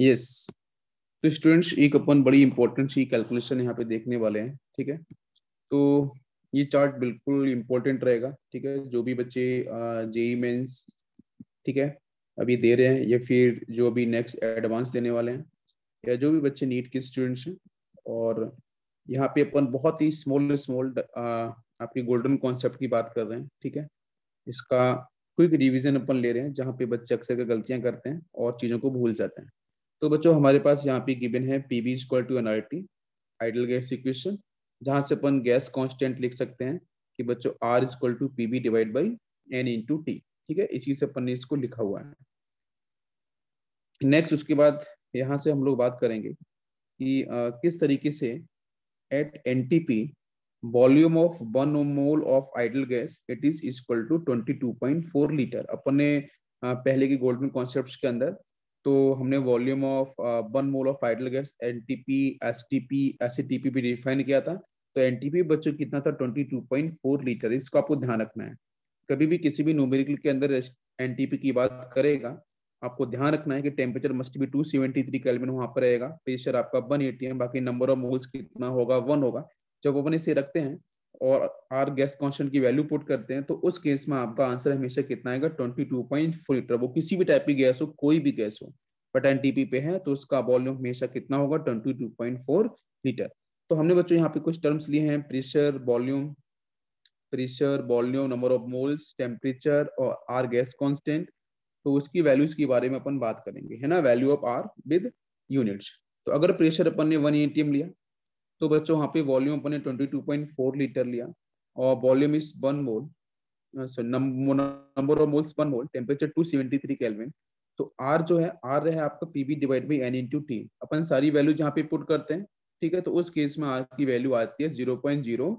yes तो students एक अपन बड़ी इंपॉर्टेंट सी कैलकुलेशन यहाँ पे देखने वाले हैं ठीक है तो ये चार्ट बिल्कुल इम्पोर्टेंट रहेगा ठीक है जो भी बच्चे जेई मेंस e ठीक है अभी दे रहे हैं या फिर जो अभी नेक्स्ट एडवांस देने वाले हैं या जो भी बच्चे नीट के स्टूडेंट्स हैं और यहाँ पे अपन बहुत ही स्मॉल स्मॉल आपके गोल्डन कॉन्सेप्ट की बात कर रहे हैं ठीक है इसका क्विक रिविजन अपन ले रहे हैं जहाँ पे बच्चे अक्सर गलतियां करते हैं और चीज़ों को भूल जाते हैं तो बच्चों हमारे पास यहाँ पे गिवन है P V equal to N T ideal gas equation जहाँ से अपन गैस कांस्टेंट लिख सकते हैं कि बच्चों R equal to P V divide by N into T ठीक है इसी से अपन ने इसको लिखा हुआ है नेक्स्ट उसके बाद यहाँ से हम लोग बात करेंगे कि आ, किस तरीके से at N T P volume of one mole of ideal gas it is equal to 22.4 litre अपन ने पहले की गोल्डन कॉन्सेप्ट के अंदर तो हमने volume of one mole of ideal gas N T P S T P S T P भी define किया था तो एन टी पी बच्चों कितना था twenty two point four litre इसको आपको ध्यान रखना है कभी भी किसी भी न्यूमेरिकल के अंदर एन टी पी की बात करेगा आपको ध्यान रखना है कि टेम्परेचर मस्ट भी टू सेवेंटी थ्री कैलमिन वहाँ पर रहेगा प्रेशर आपका वन एटी है बाकी नंबर ऑफ मोल्स कितना होगा वन होगा जब अपन इसे रखते हैं और आर गैस कॉन्स्टेंट की वैल्यू पुट करते हैं तो उस केस में आपका आंसर हमेशा कितना आएगा twenty two point four litre वो किसी भी टाइप की गैस हो कोई भी गैस हो बट एनटीपी पे है तो उसका वॉल्यूम हमेशा कितना होगा twenty two point four litre तो हमने बच्चों यहाँ पे कुछ टर्म्स लिए हैं pressure volume pressure volume number of moles temperature और आर गैस कॉन्स्टेंट तो उसकी वैल्यूज के बारे में अपन बात करेंगे है ना value of R with units तो अगर प्रेशर अपन ने वन एटीएम लिया तो बच्चों तो यहाँ पे वॉल्यूम अपने 22.4 लीटर लिया और volume is one mole number of moles one mole temperature two seventy three kelvin तो आर जो है आर रहे आपका P V divide by N into T अपन सारी वैल्यू जहाँ पे पुट करते हैं ठीक है तो उस केस में आर की वैल्यू आती है zero point zero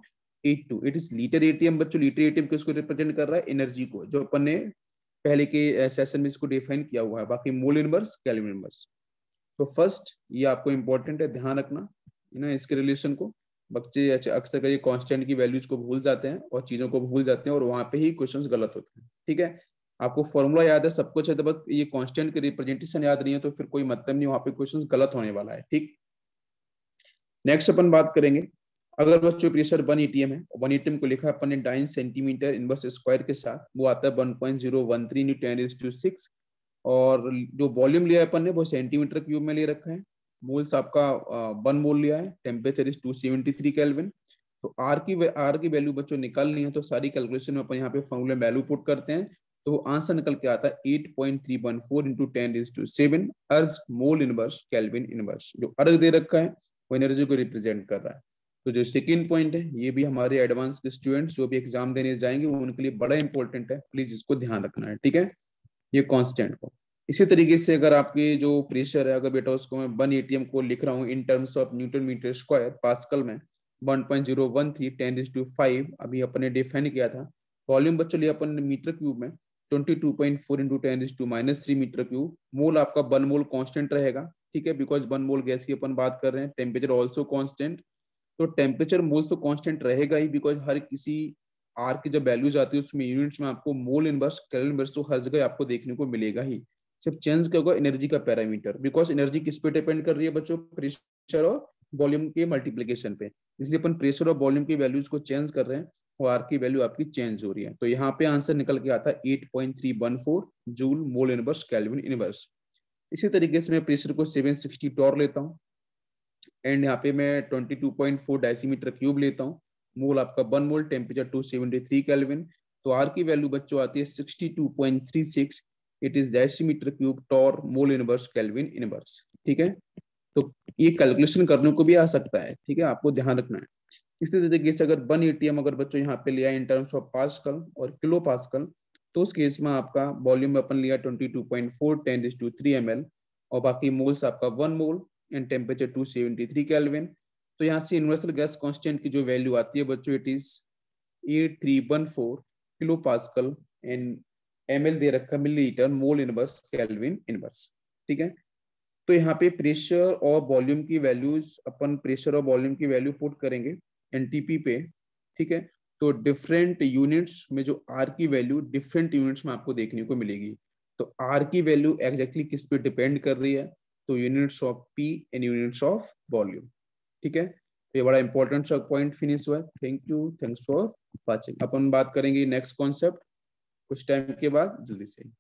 eight two it is litre ATM बच्चों लीटर एटीएम किसको रिप्रेजेंट कर रहा है एनर्जी को जो अपन ने पहले के सेशन में इसको डिफाइन किया हुआ है बाकी मोल इनवर्स कैलविन इनवर्स तो फर्स्ट ये आपको इंपॉर्टेंट है ध्यान रखना यू नो इसके रिलेशन को बच्चे अक्सर कर कांस्टेंट की वैल्यूज को भूल जाते हैं और चीजों को भूल जाते हैं और वहां पे ही क्वेश्चन गलत होते हैं ठीक है आपको फॉर्मूला याद है सब कुछ है तो बस ये कांस्टेंट के रिप्रेजेंटेशन याद नहीं है तो फिर कोई मतलब नहीं वहां पे क्वेश्चन गलत होने वाला है ठीक नेक्स्ट अपन बात करेंगे अगर बच्चों प्रेशर वन ई है वन ई को लिखा अपन ने डाइन सेंटीमीटर इनवर्स स्क्वायर के साथ वो आता है one point zero one three into ten to six और जो वॉल्यूम लिया है अपन ने वो सेंटीमीटर क्यूब में ले रखा है मोल्स आपका वन मोल लिया है temperature is two seventy three kelvin तो आर की आर की वैल्यू बच्चों निकालनी है तो सारी कैलकुलेशन में अपन यहाँ पे फॉर्मूला वैल्यू पुट करते हैं तो वो आंसर निकल के आता है eight point three one four into ten is to seven erg mole inverse kelvin inverse जो अर्ज दे रखा है वो एनर्जी को रिप्रेजेंट कर रहा है तो जो सेकेंड पॉइंट है ये भी हमारे एडवांस के स्टूडेंट्स जो भी एग्जाम देने जाएंगे वो उनके लिए बड़ा इंपॉर्टेंट है प्लीज इसको ध्यान रखना है ठीक है ये कॉन्स्टेंट को इसी तरीके से अगर आपकी जो प्रेशर है अगर बेटा उसको मैं वन एटीएम को लिख रहा हूँ in terms of newton metre square pascal में one one point zero 1.013 ten is to five अभी अपन ने डिफाइन किया था वॉल्यूम बच्चों लिया अपन ने मीटर क्यूब में twenty two point four into ten is to minus three metre cube mole आपका वन मोल कॉन्स्टेंट रहेगा ठीक है बिकॉज वन मोल गैस की अपन बात कर रहे हैं टेम्परेचर ऑल्सो कॉन्स्टेंट तो टेम्परेचर मोल तो कॉन्स्टेंट रहेगा ही बिकॉज हर किसी आर की जब वैल्यूज आती है उसमें यूनिट्स में आपको मोल इनवर्स कैलन इनवर्स तो हर जगह आपको देखने को मिलेगा ही सिर्फ चेंज क्या होगा एनर्जी का पैरामीटर बिकॉज एनर्जी किस पे डिपेंड कर रही है बच्चों प्रेशर और वॉल्यूम के मल्टीप्लीकेशन पे इसलिए अपन प्रेशर और वॉल्यूम की वैल्यूज को चेंज कर रहे हैं और आर की वैल्यू आपकी चेंज हो रही है तो यहाँ पे आंसर निकल के आता है 8.314 joule mole inverse kelvin inverse इसी तरीके से मैं प्रेशर को 760 टॉर लेता हूँ एंड यहाँ पे मैं 22.4 डायसीमीटर क्यूब लेता हूँ मोल आपका वन मोल टेम्परेचर 273 केल्विन तो आर की वैल्यू बच्चों आती है 62.36 इट इज जैसी metre cube torr mole inverse kelvin inverse ठीक है तो ये कैलकुलेशन करने को भी आ सकता है ठीक है आपको ध्यान रखना है इसी तरीके से अगर वन एटीएम अगर बच्चों यहाँ पे लिया इन टर्म्स ऑफ पास्कल और किलो पास्कल तो उस केस में आपका वॉल्यूम अपन लिया twenty two point four ten is to 3 ML और बाकी मोल्स आपका one mole and temperature two seventy three kelvin तो यहाँ से यूनिवर्सल गैस कॉन्स्टेंट की जो वैल्यू आती है बच्चों it is eight three one four kilo pascal and M दे रखा millilitre mole inverse kelvin inverse ठीक है तो यहाँ पे प्रेशर और वॉल्यूम की वैल्यूज अपन प्रेशर और वॉल्यूम की वैल्यू पुट करेंगे एनटीपी पे ठीक है तो डिफरेंट यूनिट्स में जो आर की वैल्यू डिफरेंट यूनिट्स में आपको देखने को मिलेगी तो आर की वैल्यू एग्जैक्टली किस पे डिपेंड कर रही है तो units of P and units of volume ठीक है तो ये बड़ा इंपॉर्टेंट पॉइंट फिनिश हुआ thank you thanks for watching अपन बात करेंगे नेक्स्ट कॉन्सेप्ट कुछ टाइम के बाद जल्दी से